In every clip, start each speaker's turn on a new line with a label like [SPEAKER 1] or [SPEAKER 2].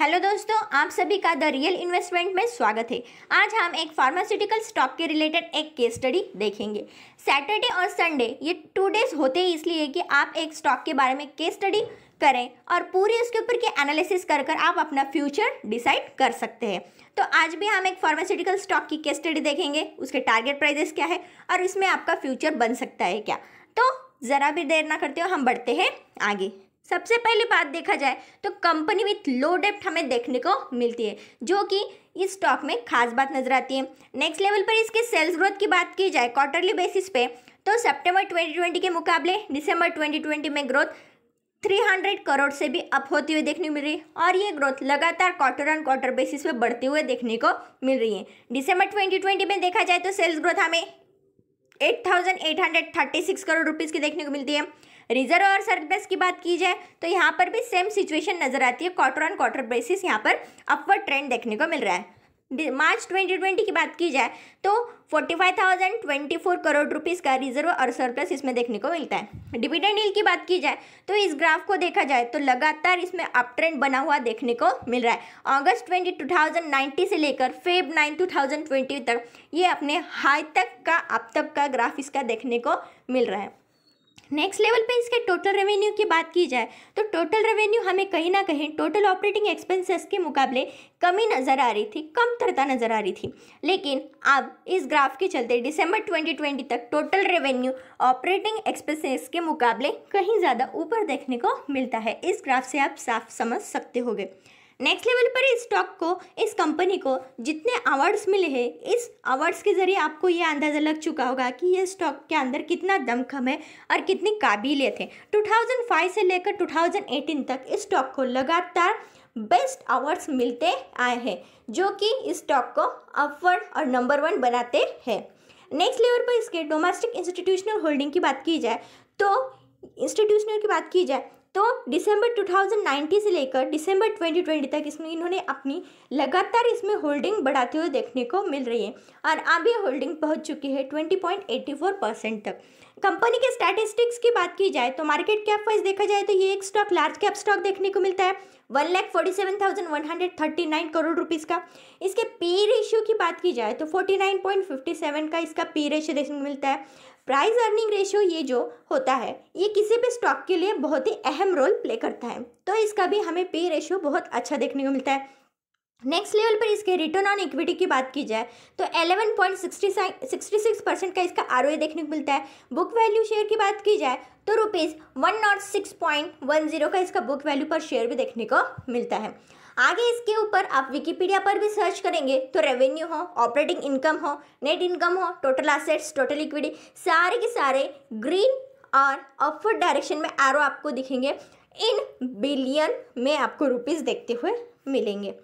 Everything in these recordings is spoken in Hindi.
[SPEAKER 1] हेलो दोस्तों आप सभी का द रियल इन्वेस्टमेंट में स्वागत है आज हम एक फार्मास्यूटिकल स्टॉक के रिलेटेड एक केस स्टडी देखेंगे सैटरडे और संडे ये टू डेज होते ही इसलिए कि आप एक स्टॉक के बारे में केस स्टडी करें और पूरी उसके ऊपर की एनालिसिस कर कर आप अपना फ्यूचर डिसाइड कर सकते हैं तो आज भी हम एक फार्मास्यूटिकल स्टॉक की केस स्टडी देखेंगे उसके टारगेट प्राइजेस क्या है और इसमें आपका फ्यूचर बन सकता है क्या तो ज़रा भी देर ना करते हो हम बढ़ते हैं आगे सबसे पहली बात देखा जाए तो कंपनी विथ लो डेप्ट हमें देखने को मिलती है जो कि इस स्टॉक में खास बात नजर आती है नेक्स्ट लेवल पर इसके सेल्स ग्रोथ की बात की जाए क्वार्टरली बेसिस पे तो सितंबर 2020 के मुकाबले दिसंबर 2020 में ग्रोथ 300 करोड़ से भी अप होती हुई देखने को मिल रही है और ये ग्रोथ लगातार क्वार्टर ऑन क्वार्टर बेसिस पे बढ़ते हुए देखने को मिल रही है दिसंबर ट्वेंटी में देखा जाए तो सेल्स ग्रोथ हमें सिक्स करोड़ रुपीज़ की देखने को मिलती है रिजर्व और सरप्लस की बात की जाए तो यहाँ पर भी सेम सिचुएशन नजर आती है क्वार्टर ऑन क्वार्टर बेसिस यहाँ पर अपवर्ड ट्रेंड देखने को मिल रहा है मार्च 2020 की बात की जाए तो 45,024 करोड़ रुपीस का रिजर्व और सरप्लस इसमें देखने को मिलता है डिविडेंड हिल की बात की जाए तो इस ग्राफ को देखा जाए तो लगातार इसमें अप ट्रेंड बना हुआ देखने को मिल रहा है अगस्त 20 से लेकर फेब 9 2020 तक ये अपने हाई तक का अब तक का ग्राफ इसका देखने को मिल रहा है नेक्स्ट लेवल पे इसके टोटल रेवेन्यू की बात की जाए तो टोटल रेवेन्यू हमें कहीं ना कहीं टोटल ऑपरेटिंग एक्सपेंसेस के मुकाबले कमी नज़र आ रही थी कम तरता नज़र आ रही थी लेकिन अब इस ग्राफ के चलते दिसंबर 2020 तक टोटल रेवेन्यू ऑपरेटिंग एक्सपेंसेस के मुकाबले कहीं ज़्यादा ऊपर देखने को मिलता है इस ग्राफ से आप साफ समझ सकते गए नेक्स्ट लेवल पर इस स्टॉक को इस कंपनी को जितने अवार्ड्स मिले हैं इस अवार्ड्स के ज़रिए आपको ये अंदाज़ा लग चुका होगा कि ये स्टॉक के अंदर कितना दमखम है और कितनी काबिलियत है फाइव से लेकर एटीन तक इस स्टॉक को लगातार बेस्ट अवार्ड्स मिलते आए हैं जो कि इस स्टॉक को अपवर्ड और नंबर वन बनाते हैं नेक्स्ट लेवल पर इसके डोमेस्टिक इंस्टीट्यूशनल होल्डिंग की बात की जाए तो इंस्टीट्यूशनल की बात की जाए तो दिसंबर 2019 से लेकर दिसंबर 2020 तक इसमें इन्होंने अपनी लगातार इसमें होल्डिंग बढ़ाते हुए देखने को मिल रही है और अब ये होल्डिंग पहुंच चुकी है 20.84 परसेंट तक कंपनी के स्टैटिस्टिक्स की बात की जाए तो मार्केट कैप वाइज देखा जाए तो ये एक स्टॉक लार्ज कैप स्टॉक देखने को मिलता है one lakh forty seven thousand one hundred thirty nine crore rupees का इसके पी रेशियो की बात की जाए तो forty nine point fifty seven का इसका पी रेशियो देखने को मिलता है प्राइस अर्निंग रेशियो ये जो होता है ये किसी भी स्टॉक के लिए बहुत ही अहम रोल प्ले करता है तो इसका भी हमें पे रेशियो बहुत अच्छा देखने को मिलता है नेक्स्ट लेवल पर इसके रिटर्न ऑन इक्विटी की बात की जाए तो eleven point sixty six percent का इसका आर देखने को मिलता है बुक वैल्यू शेयर की बात की जाए तो rupees one nought six point one zero का इसका बुक वैल्यू पर शेयर भी देखने को मिलता है आगे इसके ऊपर आप विकीपीडिया पर भी सर्च करेंगे तो रेवेन्यू हो ऑपरेटिंग इनकम हो नेट इनकम हो टोटल असेट्स टोटल इक्विटी सारे के सारे ग्रीन और अपवर्ड डायरेक्शन में एरो आपको दिखेंगे इन बिलियन में आपको रुपीज़ देखते हुए मिलेंगे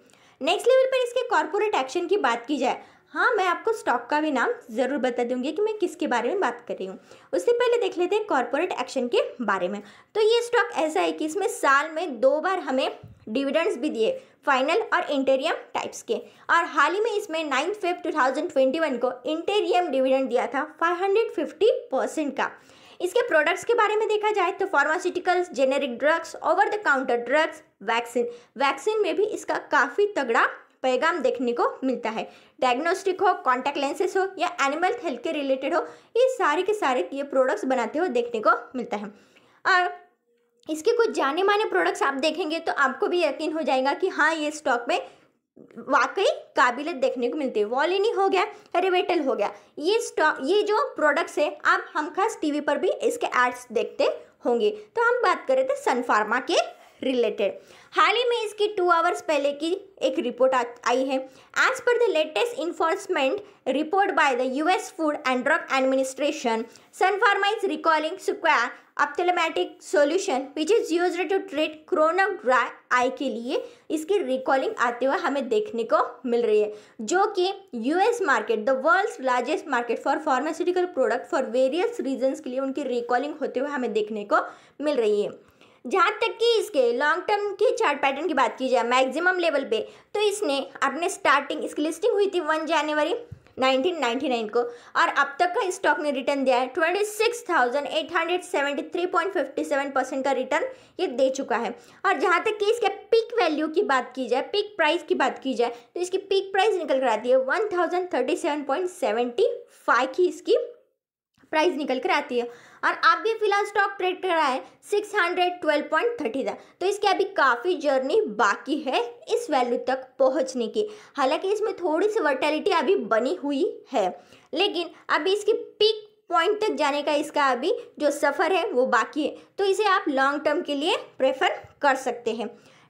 [SPEAKER 1] नेक्स्ट लेवल पर इसके कॉरपोरेट एक्शन की बात की जाए हाँ मैं आपको स्टॉक का भी नाम ज़रूर बता दूंगी कि मैं किसके बारे में बात कर रही हूँ उससे पहले देख लेते हैं कॉरपोरेट एक्शन के बारे में तो ये स्टॉक ऐसा है कि इसमें साल में दो बार हमें डिविडेंड्स भी दिए फाइनल और इंटेरियम टाइप्स के और हाल ही में इसमें नाइन्थ ट्वेंटी वन को इंटेरियम डिविडेंड दिया था फाइव हंड्रेड फिफ्टी परसेंट का इसके प्रोडक्ट्स के बारे में देखा जाए तो pharmaceuticals generic drugs over the counter drugs vaccine vaccine में भी इसका काफ़ी तगड़ा पैगाम देखने को मिलता है डायग्नोस्टिक हो कॉन्टैक्ट लेंसेस हो या एनिमल हेल्थ के रिलेटेड हो ये सारे के सारे ये प्रोडक्ट्स बनाते हुए देखने को मिलता है और इसके कुछ जाने माने प्रोडक्ट्स आप देखेंगे तो आपको भी यकीन हो जाएगा कि हाँ ये स्टॉक में वाकई काबिलियत देखने को मिलती है वॉलिनी हो गया रिवेटल हो गया ये स्टॉक ये जो प्रोडक्ट्स है आप हम खास टीवी पर भी इसके एड्स देखते होंगे तो हम बात कर रहे थे सनफार्मा के रिलेटेड हाल ही में इसकी टू आवर्स पहले की एक रिपोर्ट आई है एज पर the latest enforcement report by the US food and drug administration Sun Pharma is recalling squire ophthalmic solution which is use to treat chronic dry eye के लिए इसकी रिकॉलिंग आते हुए हमें देखने को मिल रही है जो कि US market the world largest market for pharmaceutical product for various reason के लिए उनकी रिकॉलिंग होते हुए हमें देखने को मिल रही है जहाँ तक कि इसके लॉन्ग टर्म के चार्ट पैटर्न की बात की जाए मैक्सिमम लेवल पे तो इसने अपने स्टार्टिंग इसकी लिस्टिंग हुई थी वन जनवरी 1999 को और अब तक का स्टॉक ने रिटर्न दिया है 26,873.57 परसेंट का रिटर्न ये दे चुका है और जहाँ तक कि इसके पीक वैल्यू की बात की जाए पीक प्राइस की बात की जाए तो इसकी पीक प्राइस निकल कर आती है वन की इसकी प्राइस निकल कर आती है और आप भी फिलहाल स्टॉक ट्रेड है six hundred twelve point thirty था तो इसकी अभी काफ़ी जर्नी बाकी है इस वैल्यू तक पहुंचने की हालांकि इसमें थोड़ी सी वर्टेलिटी अभी बनी हुई है लेकिन अभी इसकी पीक पॉइंट तक जाने का इसका अभी जो सफ़र है वो बाकी है तो इसे आप लॉन्ग टर्म के लिए प्रेफर कर सकते हैं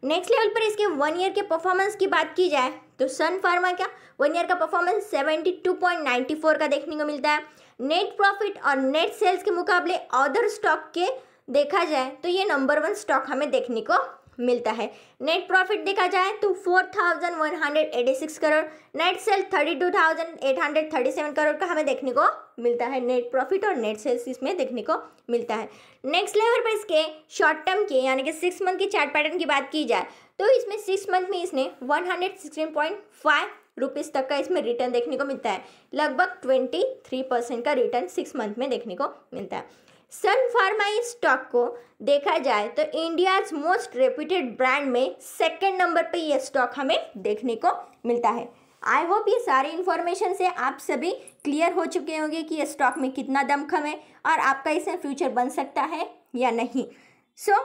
[SPEAKER 1] नेक्स्ट लेवल पर इसके वन ईयर के परफॉर्मेंस की बात की जाए तो सन फार्मा का वन ईयर का performance seventy two point ninety four का देखने को मिलता है नेट प्रॉफिट और नेट सेल्स के मुकाबले अदर स्टॉक के देखा जाए तो ये नंबर वन स्टॉक हमें देखने को मिलता है नेट प्रॉफिट देखा जाए तो four thousand one hundred eighty six crore net sale seven crore का हमें देखने को मिलता है नेट प्रॉफिट और नेट सेल्स इसमें देखने को मिलता है नेक्स्ट लेवल पर इसके शॉर्ट टर्म के यानी कि सिक्स मंथ के चार्ट पैटर्न की बात की जाए तो इसमें सिक्स मंथ में इसने फाइव रुपीज़ तक का इसमें रिटर्न देखने को मिलता है लगभग ट्वेंटी थ्री परसेंट का रिटर्न सिक्स मंथ में देखने को मिलता है सन फार्मा इस स्टॉक को देखा जाए तो इंडियाज मोस्ट रेप्यूटेड ब्रांड में सेकेंड नंबर पर यह स्टॉक हमें देखने को मिलता है आई होप ये सारी इन्फॉर्मेशन से आप सभी क्लियर हो चुके होंगे कि ये स्टॉक में कितना दमखम है और आपका इसमें फ्यूचर बन सकता है या नहीं सो so,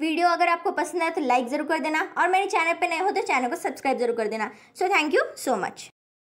[SPEAKER 1] वीडियो अगर आपको पसंद आए तो लाइक ज़रूर कर देना और मेरे चैनल पर नए हो तो चैनल को सब्सक्राइब जरूर कर देना so thank you so much